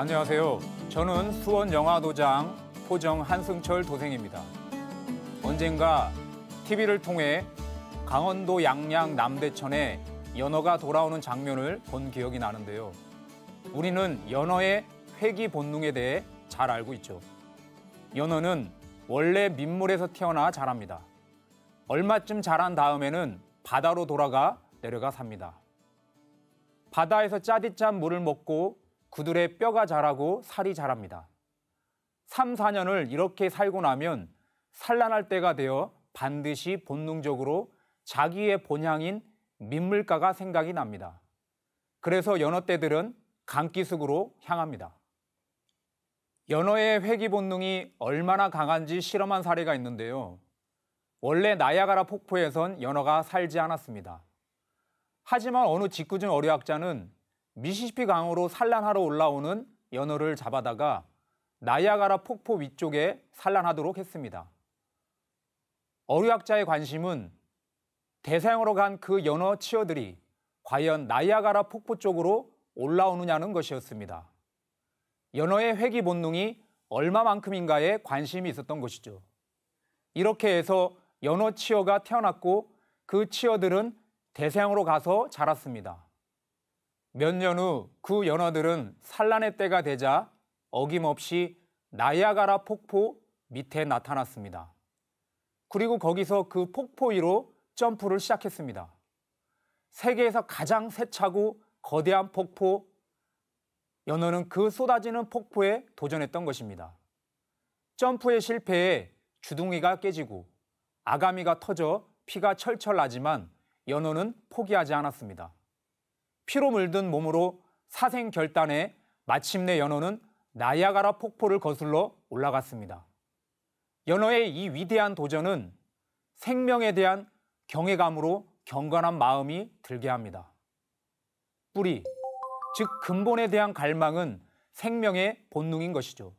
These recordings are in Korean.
안녕하세요. 저는 수원영화도장 포정 한승철 도생입니다. 언젠가 TV를 통해 강원도 양양 남대천에 연어가 돌아오는 장면을 본 기억이 나는데요. 우리는 연어의 회기 본능에 대해 잘 알고 있죠. 연어는 원래 민물에서 태어나 자랍니다. 얼마쯤 자란 다음에는 바다로 돌아가 내려가 삽니다. 바다에서 짜릿한 물을 먹고 구들의 뼈가 자라고 살이 자랍니다. 3, 4년을 이렇게 살고 나면 산란할 때가 되어 반드시 본능적으로 자기의 본향인 민물가가 생각이 납니다. 그래서 연어떼들은 강기숙으로 향합니다. 연어의 회귀 본능이 얼마나 강한지 실험한 사례가 있는데요. 원래 나야가라 폭포에선 연어가 살지 않았습니다. 하지만 어느 직구준 어류학자는 미시시피 강으로 산란하러 올라오는 연어를 잡아다가 나야가라 폭포 위쪽에 산란하도록 했습니다. 어류학자의 관심은 대서양으로 간 그 연어 치어들이 과연 나야가라 폭포 쪽으로 올라오느냐는 것이었습니다. 연어의 회귀 본능이 얼마만큼인가에 관심이 있었던 것이죠. 이렇게 해서 연어 치어가 태어났고 그 치어들은 대서양으로 가서 자랐습니다. 몇년후그 연어들은 산란의 때가 되자 어김없이 나야가라 폭포 밑에 나타났습니다. 그리고 거기서 그 폭포 위로 점프를 시작했습니다. 세계에서 가장 세차고 거대한 폭포, 연어는 그 쏟아지는 폭포에 도전했던 것입니다. 점프의 실패에 주둥이가 깨지고 아가미가 터져 피가 철철 나지만 연어는 포기하지 않았습니다. 피로 물든 몸으로 사생 결단에 마침내 연어는 나야가라 폭포를 거슬러 올라갔습니다. 연어의 이 위대한 도전은 생명에 대한 경외감으로 경건한 마음이 들게 합니다. 뿌리, 즉 근본에 대한 갈망은 생명의 본능인 것이죠.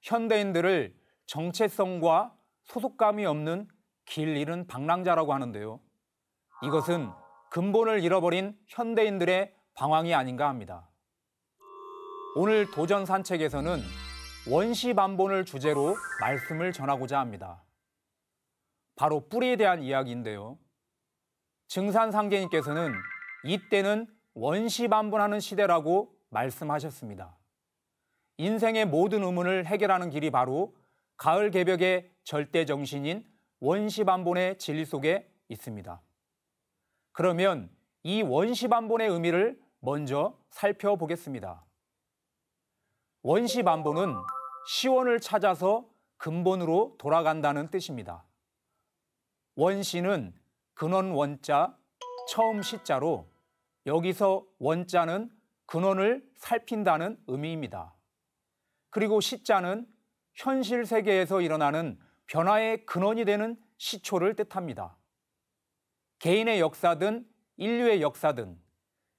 현대인들을 정체성과 소속감이 없는 길 잃은 방랑자라고 하는데요. 이것은 근본을 잃어버린 현대인들의 방황이 아닌가 합니다. 오늘 도전 산책에서는 원시 반본을 주제로 말씀을 전하고자 합니다. 바로 뿌리에 대한 이야기인데요. 증산상계님께서는 이때는 원시 반본하는 시대라고 말씀하셨습니다. 인생의 모든 의문을 해결하는 길이 바로 가을 개벽의 절대 정신인 원시 반본의 진리 속에 있습니다. 그러면 이 원시 반본의 의미를 먼저 살펴보겠습니다. 원시 반본은 시원을 찾아서 근본으로 돌아간다는 뜻입니다. 원시는 근원 원자, 처음 시자로 여기서 원자는 근원을 살핀다는 의미입니다. 그리고 시자는 현실 세계에서 일어나는 변화의 근원이 되는 시초를 뜻합니다. 개인의 역사든 인류의 역사든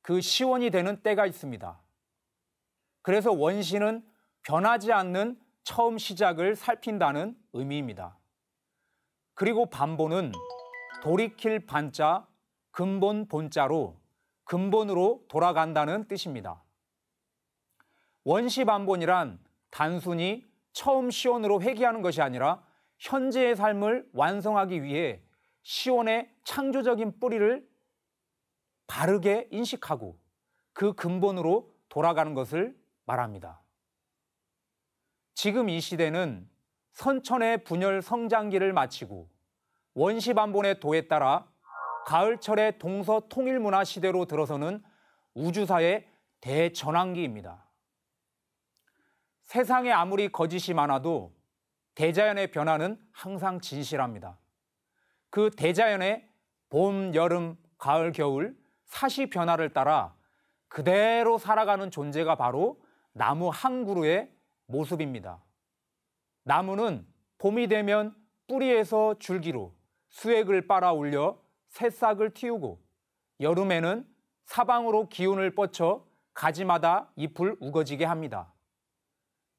그 시원이 되는 때가 있습니다. 그래서 원시는 변하지 않는 처음 시작을 살핀다는 의미입니다. 그리고 반본은 돌이킬 반자 근본 본자로 근본으로 돌아간다는 뜻입니다. 원시 반본이란 단순히 처음 시원으로 회귀하는 것이 아니라 현재의 삶을 완성하기 위해 시온의 창조적인 뿌리를 바르게 인식하고 그 근본으로 돌아가는 것을 말합니다. 지금 이 시대는 선천의 분열 성장기를 마치고 원시반본의 도에 따라 가을철의 동서 통일문화 시대로 들어서는 우주사의 대전환기입니다. 세상에 아무리 거짓이 많아도 대자연의 변화는 항상 진실합니다. 그 대자연의 봄, 여름, 가을, 겨울 사시 변화를 따라 그대로 살아가는 존재가 바로 나무 한 그루의 모습입니다. 나무는 봄이 되면 뿌리에서 줄기로 수액을 빨아 올려 새싹을 틔우고 여름에는 사방으로 기운을 뻗쳐 가지마다 잎을 우거지게 합니다.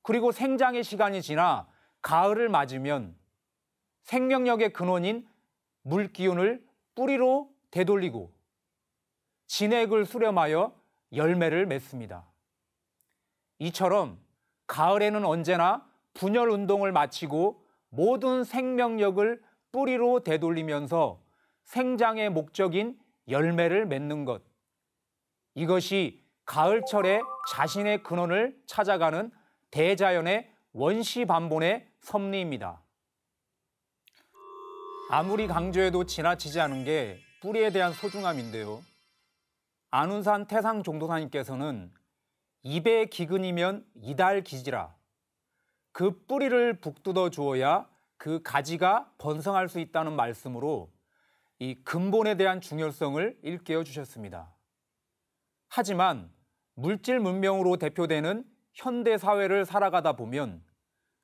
그리고 생장의 시간이 지나 가을을 맞으면 생명력의 근원인 물 기운을 뿌리로 되돌리고 진액을 수렴하여 열매를 맺습니다. 이처럼 가을에는 언제나 분열 운동을 마치고 모든 생명력을 뿌리로 되돌리면서 생장의 목적인 열매를 맺는 것. 이것이 가을철에 자신의 근원을 찾아가는 대자연의 원시 반본의 섭리입니다. 아무리 강조해도 지나치지 않은 게 뿌리에 대한 소중함인데요. 안운산 태상 종도사님께서는 입에 기근이면 이달 기지라. 그 뿌리를 북돋워 주어야 그 가지가 번성할 수 있다는 말씀으로 이 근본에 대한 중요성을 일깨워 주셨습니다. 하지만 물질 문명으로 대표되는 현대 사회를 살아가다 보면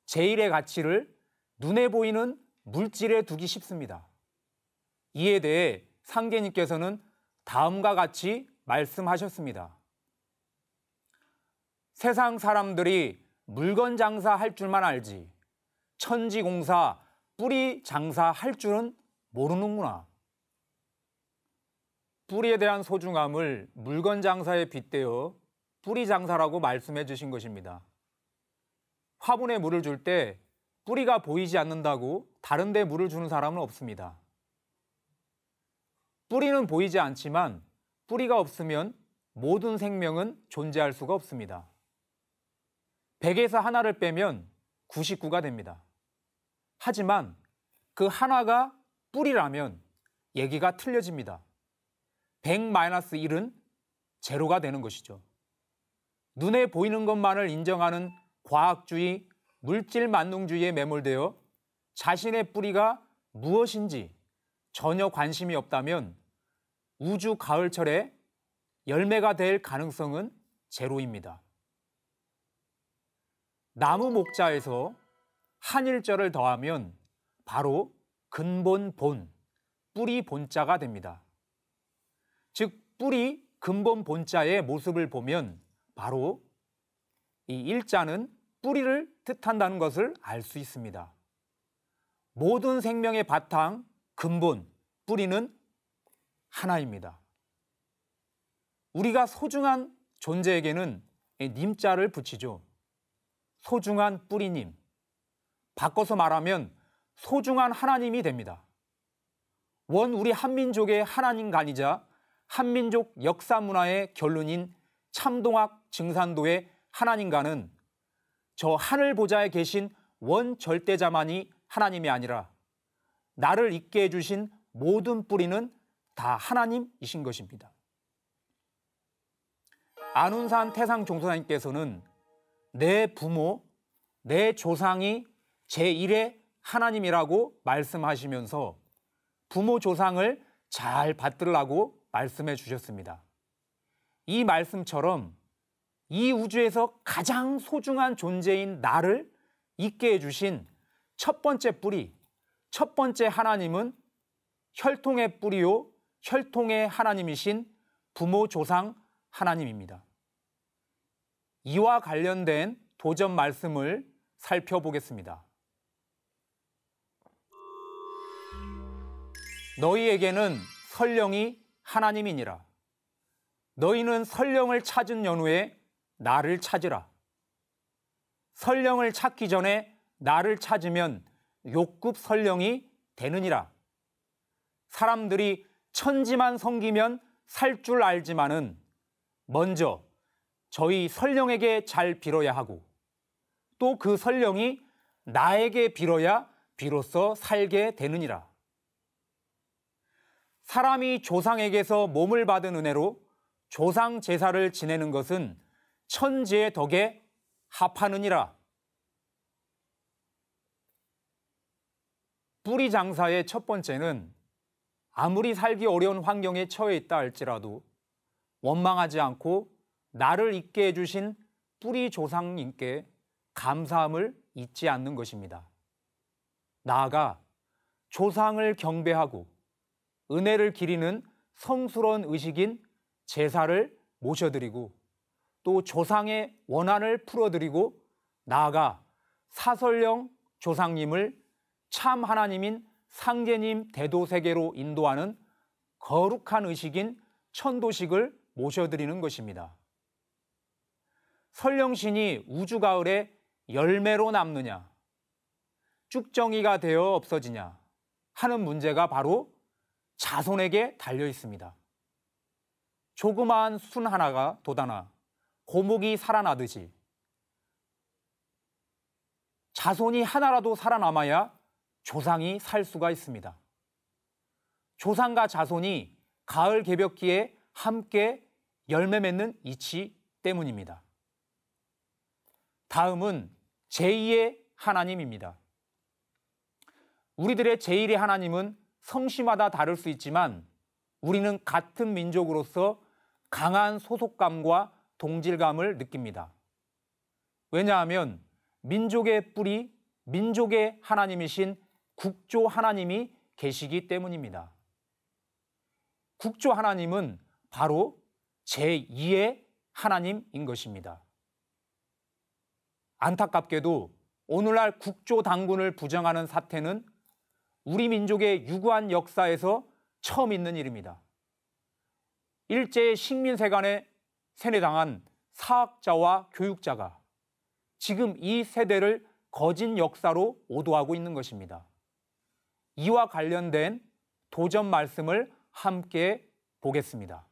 제일의 가치를 눈에 보이는 물질에 두기 쉽습니다. 이에 대해 상계님께서는 다음과 같이 말씀하셨습니다. 세상 사람들이 물건 장사 할 줄만 알지 천지 공사 뿌리 장사 할 줄은 모르는구나. 뿌리에 대한 소중함을 물건 장사에 빗대어 뿌리 장사라고 말씀해 주신 것입니다. 화분에 물을 줄때 뿌리가 보이지 않는다고 다른 데 물을 주는 사람은 없습니다. 뿌리는 보이지 않지만 뿌리가 없으면 모든 생명은 존재할 수가 없습니다. 100에서 하나를 빼면 99가 됩니다. 하지만 그 하나가 뿌리라면 얘기가 틀려집니다. 100-1은 제로가 되는 것이죠. 눈에 보이는 것만을 인정하는 과학주의 물질 만능주의에 매몰되어 자신의 뿌리가 무엇인지 전혀 관심이 없다면 우주 가을철에 열매가 될 가능성은 제로입니다. 나무 목자에서 한일절을 더하면 바로 근본 본, 뿌리 본자가 됩니다. 즉 뿌리 근본 본자의 모습을 보면 바로 이 일자는 뿌리를 뜻한다는 것을 알 수 있습니다. 모든 생명의 바탕, 근본, 뿌리는 하나입니다. 우리가 소중한 존재에게는 님자를 붙이죠. 소중한 뿌리님. 바꿔서 말하면 소중한 하나님이 됩니다. 원 우리 한민족의 하나님간이자 한민족 역사 문화의 결론인 참동학 증산도의 하나님과는 저 하늘 보좌에 계신 원절대자만이 하나님이 아니라 나를 있게 해주신 모든 뿌리는 다 하나님이신 것입니다. 안운산 태상 종사님께서는 내 부모, 내 조상이 제1의 하나님이라고 말씀하시면서 부모 조상을 잘 받들라고 말씀해 주셨습니다. 이 말씀처럼 이 우주에서 가장 소중한 존재인 나를 있게 해주신 첫 번째 뿌리, 첫 번째 하나님은 혈통의 뿌리요, 혈통의 하나님이신 부모 조상 하나님입니다. 이와 관련된 도전 말씀을 살펴보겠습니다. 너희에게는 설령이 하나님이니라. 너희는 설령을 찾은 연후에 나를 찾으라. 설령을 찾기 전에 나를 찾으면 욕급 설령이 되느니라. 사람들이 천지만 섬기면 살 줄 알지만은 먼저 저희 설령에게 잘 빌어야 하고 또 그 설령이 나에게 빌어야 비로소 살게 되느니라. 사람이 조상에게서 몸을 받은 은혜로 조상 제사를 지내는 것은 천지의 덕에 합하느니라. 뿌리 장사의 첫 번째는 아무리 살기 어려운 환경에 처해 있다 할지라도 원망하지 않고 나를 있게 해주신 뿌리 조상님께 감사함을 잊지 않는 것입니다. 나아가 조상을 경배하고 은혜를 기리는 성스러운 의식인 제사를 모셔드리고 또 조상의 원한을 풀어드리고 나아가 사설령 조상님을 참 하나님인 상제님 대도세계로 인도하는 거룩한 의식인 천도식을 모셔드리는 것입니다. 설령신이 우주가을에 열매로 남느냐, 쭉정이가 되어 없어지냐 하는 문제가 바로 자손에게 달려 있습니다. 조그마한 순 하나가 돋아나 고목이 살아나듯이 자손이 하나라도 살아남아야 조상이 살 수가 있습니다. 조상과 자손이 가을 개벽기에 함께 열매 맺는 이치 때문입니다. 다음은 제2의 하나님입니다. 우리들의 제1의 하나님은 성심마다 다를 수 있지만 우리는 같은 민족으로서 강한 소속감과 동질감을 느낍니다. 왜냐하면 민족의 뿌리, 민족의 하나님이신 국조 하나님이 계시기 때문입니다. 국조 하나님은 바로 제2의 하나님인 것입니다. 안타깝게도 오늘날 국조 당군을 부정하는 사태는 우리 민족의 유구한 역사에서 처음 있는 일입니다. 일제의 식민세간의 세뇌당한 사학자와 교육자가 지금 이 세대를 거진 역사로 오도하고 있는 것입니다. 이와 관련된 도전 말씀을 함께 보겠습니다.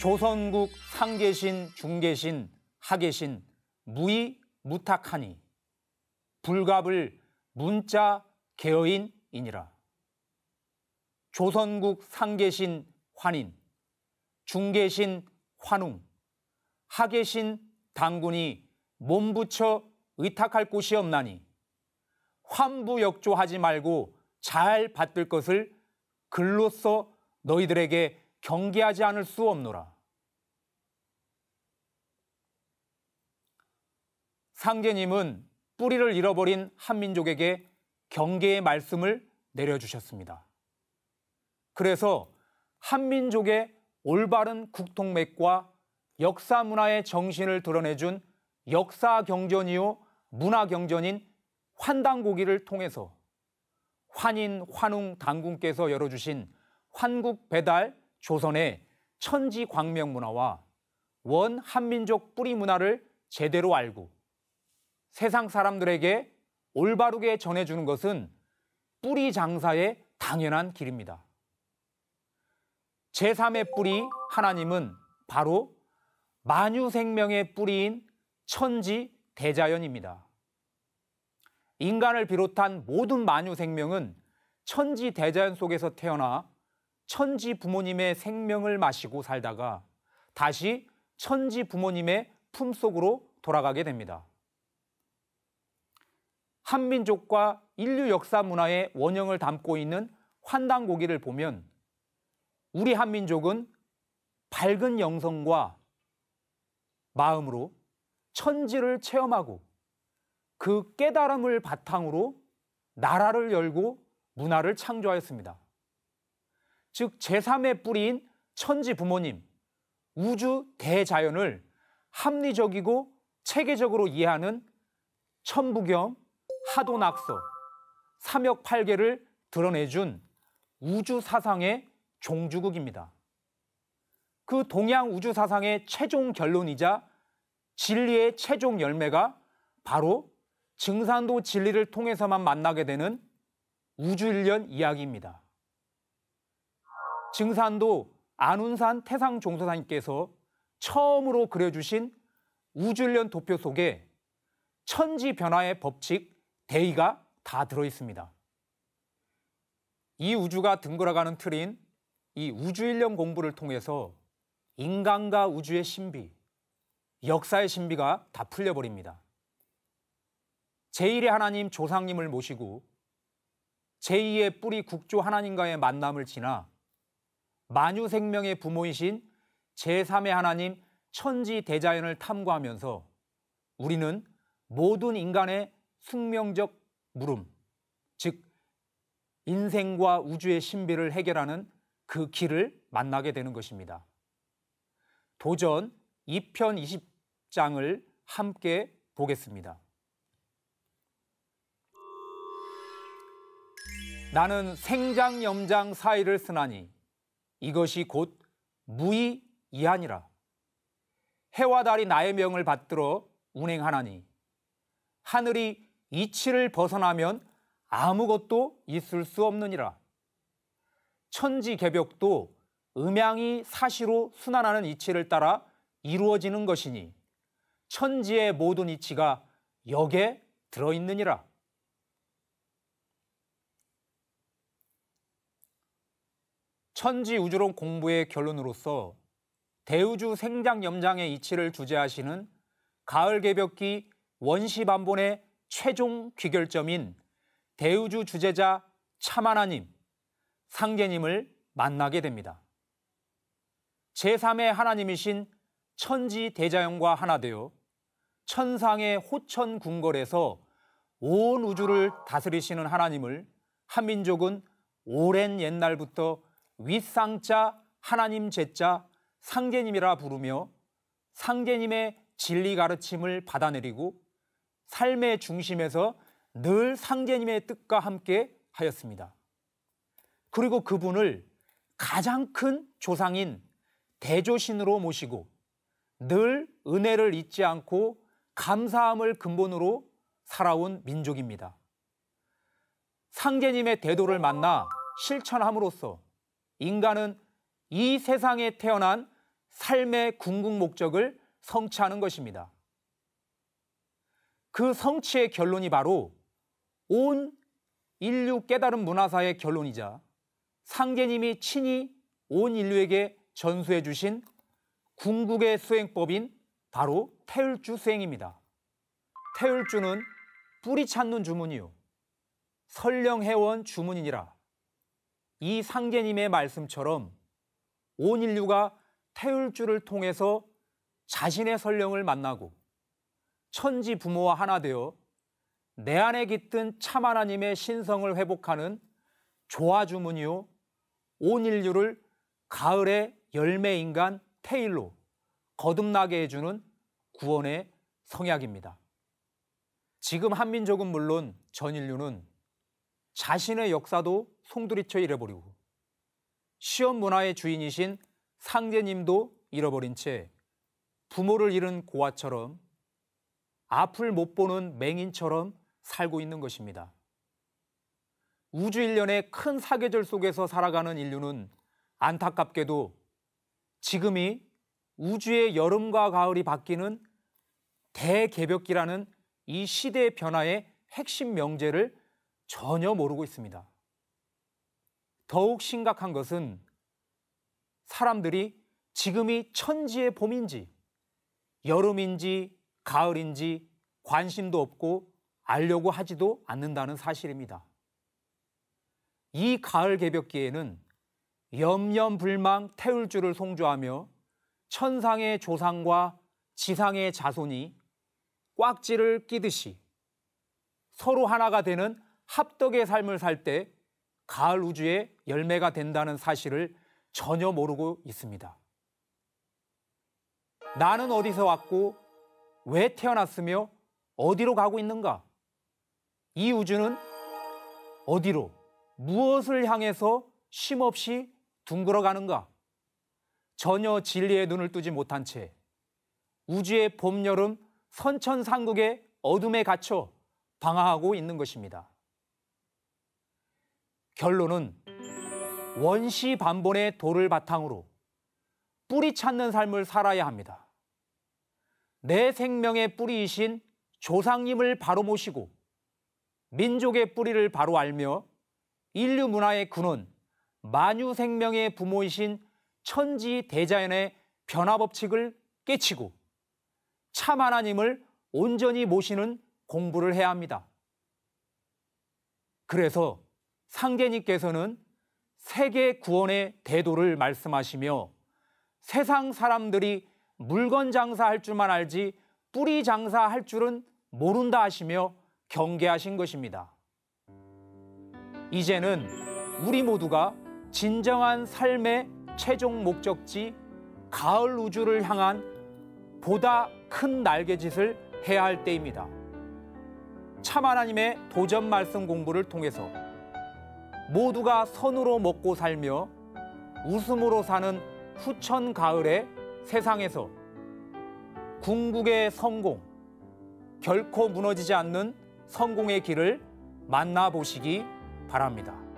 조선국 상계신, 중계신, 하계신, 무의, 무탁하니 불갑을 문자 개어인이니라. 조선국 상계신 환인, 중계신 환웅, 하계신 당군이 몸부쳐 의탁할 곳이 없나니 환부역조하지 말고 잘 받들 것을 글로써 너희들에게 경계하지 않을 수 없노라. 상제님은 뿌리를 잃어버린 한민족에게 경계의 말씀을 내려주셨습니다. 그래서 한민족의 올바른 국통맥과 역사 문화의 정신을 드러내준 역사 경전이요 문화 경전인 환단고기를 통해서 환인 환웅 당군께서 열어주신 환국 배달 조선의 천지 광명 문화와 원 한민족 뿌리 문화를 제대로 알고 세상 사람들에게 올바르게 전해주는 것은 뿌리 장사의 당연한 길입니다. 제3의 뿌리 하나님은 바로 만유 생명의 뿌리인 천지 대자연입니다. 인간을 비롯한 모든 만유 생명은 천지 대자연 속에서 태어나 천지 부모님의 생명을 마시고 살다가 다시 천지 부모님의 품속으로 돌아가게 됩니다. 한민족과 인류 역사 문화의 원형을 담고 있는 환단고기를 보면 우리 한민족은 밝은 영성과 마음으로 천지를 체험하고 그 깨달음을 바탕으로 나라를 열고 문화를 창조하였습니다. 즉 제3의 뿌리인 천지 부모님, 우주 대자연을 합리적이고 체계적으로 이해하는 천부경, 하도낙서, 삼역팔계를 드러내준 우주 사상의 종주국입니다. 그 동양 우주 사상의 최종 결론이자 진리의 최종 열매가 바로 증산도 진리를 통해서만 만나게 되는 우주일련 이야기입니다. 증산도 안운산 태상 종사사님께서 처음으로 그려주신 우주일련 도표 속에 천지 변화의 법칙 대의가 다 들어 있습니다. 이 우주가 등돌아가는 틀인 이우주인련 공부를 통해서 인간과 우주의 신비, 역사의 신비가 다 풀려버립니다. 제1의 하나님 조상님을 모시고 제2의 뿌리 국조 하나님과의 만남을 지나 만유 생명의 부모이신 제3의 하나님 천지 대자연을 탐구하면서 우리는 모든 인간의 숙명적 물음, 즉 인생과 우주의 신비를 해결하는 그 길을 만나게 되는 것입니다. 도전 2편 20장을 함께 보겠습니다. 나는 생장 염장 사이를 쓰나니 이것이 곧 무이 이하니라. 해와 달이 나의 명을 받들어 운행하나니 하늘이 이치를 벗어나면 아무것도 있을 수 없느니라. 천지 개벽도 음양이 사시로 순환하는 이치를 따라 이루어지는 것이니 천지의 모든 이치가 역에 들어있느니라. 천지 우주론 공부의 결론으로서 대우주 생장 염장의 이치를 주제하시는 가을 개벽기 원시 반본의 최종 귀결점인 대우주 주제자 차만하님 상계님을 만나게 됩니다. 제3의 하나님이신 천지 대자연과 하나 되어 천상의 호천 궁궐에서 온 우주를 다스리시는 하나님을 한민족은 오랜 옛날부터 윗상자 하나님 제자 상계님이라 부르며 상계님의 진리 가르침을 받아내리고 삶의 중심에서 늘 상계님의 뜻과 함께 하였습니다. 그리고 그분을 가장 큰 조상인 대조신으로 모시고 늘 은혜를 잊지 않고 감사함을 근본으로 살아온 민족입니다. 상제님의 대도를 만나 실천함으로써 인간은 이 세상에 태어난 삶의 궁극 목적을 성취하는 것입니다. 그 성취의 결론이 바로 온 인류 깨달은 문화사의 결론이자 상계님이 친히 온 인류에게 전수해 주신 궁극의 수행법인 바로 태율주 수행입니다. 태율주는 뿌리 찾는 주문이요. 설령해원 주문이니라. 이 상계님의 말씀처럼 온 인류가 태율주를 통해서 자신의 설령을 만나고 천지 부모와 하나 되어 내 안에 깃든 참 하나님의 신성을 회복하는 조화주문이요 온 인류를 가을의 열매 인간 테일로 거듭나게 해주는 구원의 성약입니다. 지금 한민족은 물론 전 인류는 자신의 역사도 송두리째 잃어버리고 시험 문화의 주인이신 상제님도 잃어버린 채 부모를 잃은 고아처럼 앞을 못 보는 맹인처럼 살고 있는 것입니다. 우주 일련의 큰 사계절 속에서 살아가는 인류는 안타깝게도 지금이 우주의 여름과 가을이 바뀌는 대개벽기라는 이 시대의 변화의 핵심 명제를 전혀 모르고 있습니다. 더욱 심각한 것은 사람들이 지금이 천지의 봄인지 여름인지 가을인지 관심도 없고 알려고 하지도 않는다는 사실입니다. 이 가을 개벽기에는 염염불망 태울 줄을 송조하며 천상의 조상과 지상의 자손이 꽉지를 끼듯이 서로 하나가 되는 합덕의 삶을 살 때 가을 우주의 열매가 된다는 사실을 전혀 모르고 있습니다. 나는 어디서 왔고 왜 태어났으며 어디로 가고 있는가? 이 우주는 어디로 무엇을 향해서 쉼없이 둥그러 가는가? 전혀 진리의 눈을 뜨지 못한 채 우주의 봄, 여름, 선천상국의 어둠에 갇혀 방황하고 있는 것입니다. 결론은 원시 반본의 도를 바탕으로 뿌리 찾는 삶을 살아야 합니다. 내 생명의 뿌리이신 조상님을 바로 모시고 민족의 뿌리를 바로 알며 인류 문화의 군은 만유 생명의 부모이신 천지 대자연의 변화 법칙을 깨치고 참 하나님을 온전히 모시는 공부를 해야 합니다. 그래서 상제님께서는 세계 구원의 대도를 말씀하시며 세상 사람들이 물건 장사할 줄만 알지 뿌리 장사할 줄은 모른다 하시며 경계하신 것입니다. 이제는 우리 모두가 진정한 삶의 최종 목적지 가을 우주를 향한 보다 큰 날개짓을 해야 할 때입니다. 참 하나님의 도전 말씀 공부를 통해서 모두가 선으로 먹고 살며 웃음으로 사는 후천 가을의 세상에서 궁극의 성공, 결코 무너지지 않는 성공의 길을 만나보시기 바랍니다.